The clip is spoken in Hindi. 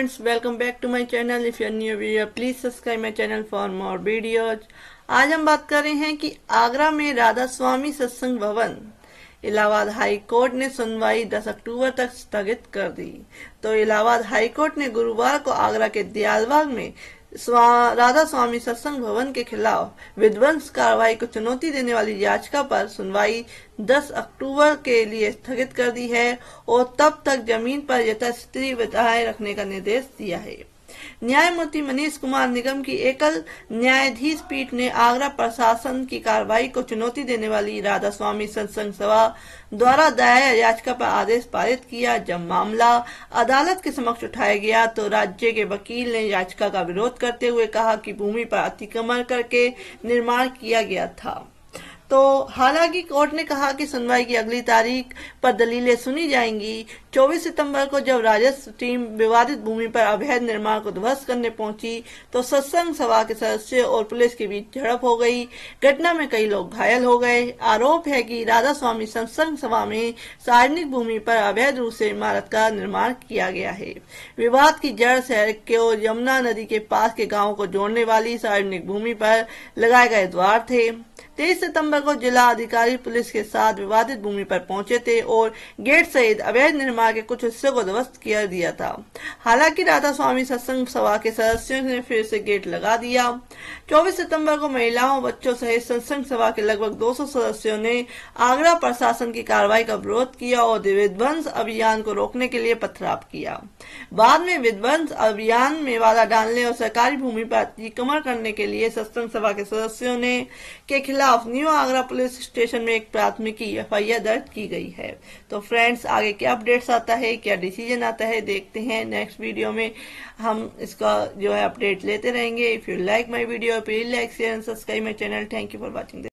friends welcome back to my channel if you new video please subscribe my channel for more videos आज हम बात कर रहे हैं कि आगरा में राधा स्वामी सत्संग भवन इलाहाबाद हाई कोर्ट ने सुनवाई 10 अक्टूबर तक स्थगित कर दी तो इलाहाबाद हाई कोर्ट ने गुरुवार को आगरा के दयालबाग में स्वा, राधा स्वामी सत्संग भवन के खिलाफ विध्वंस कार्रवाई को चुनौती देने वाली याचिका पर सुनवाई 10 अक्टूबर के लिए स्थगित कर दी है और तब तक जमीन पर यथास्थिति बताए रखने का निर्देश दिया है न्यायमूर्ति मनीष कुमार निगम की एकल न्यायाधीश पीठ ने आगरा प्रशासन की कार्रवाई को चुनौती देने वाली राधा स्वामी सत्संग सभा द्वारा दायर याचिका पर आदेश पारित किया जब मामला अदालत के समक्ष उठाया गया तो राज्य के वकील ने याचिका का विरोध करते हुए कहा कि भूमि पर अतिक्रमण करके निर्माण किया गया था तो हालांकि कोर्ट ने कहा कि सुनवाई की अगली तारीख पर दलीलें सुनी जाएंगी 24 सितंबर को जब राजस्व टीम विवादित भूमि पर अवैध निर्माण को ध्वस्त करने पहुंची तो सत्संग सभा के सदस्य और पुलिस के बीच झड़प हो गई घटना में कई लोग घायल हो गए आरोप है कि राधा स्वामी सत्संग सभा में सार्वजनिक भूमि पर अवैध रूप से इमारत का निर्माण किया गया है विवाद की जड़ शहर के यमुना नदी के पास के गाँव को जोड़ने वाली सार्वजनिक भूमि पर लगाए गए द्वार थे तेईस सितम्बर को जिला अधिकारी पुलिस के साथ विवादित भूमि पर पहुंचे थे और गेट सहित अवैध निर्माण के कुछ हिस्सों को ध्वस्त किया दिया था हालांकि राधा स्वामी सत्संग सभा के सदस्यों ने फिर से गेट लगा दिया 24 सितंबर को महिलाओं बच्चों सहित सत्संग सभा के लगभग 200 सदस्यों ने आगरा प्रशासन की कार्रवाई का विरोध किया और विध्वंस अभियान को रोकने के लिए पथराव किया बाद में विध्वंस अभियान में बाधा डालने और सरकारी भूमि पर अतिक्रमण करने के लिए सत्संग सभा के सदस्यों ने के खिलाफ खिलाफ न्यू आगरा पुलिस स्टेशन में एक प्राथमिकी आर दर्ज की गई है तो फ्रेंड्स आगे क्या अपडेट्स आता है क्या डिसीजन आता है देखते हैं नेक्स्ट वीडियो में हम इसका जो है अपडेट लेते रहेंगे if you like my video please like share and subscribe my channel thank you for watching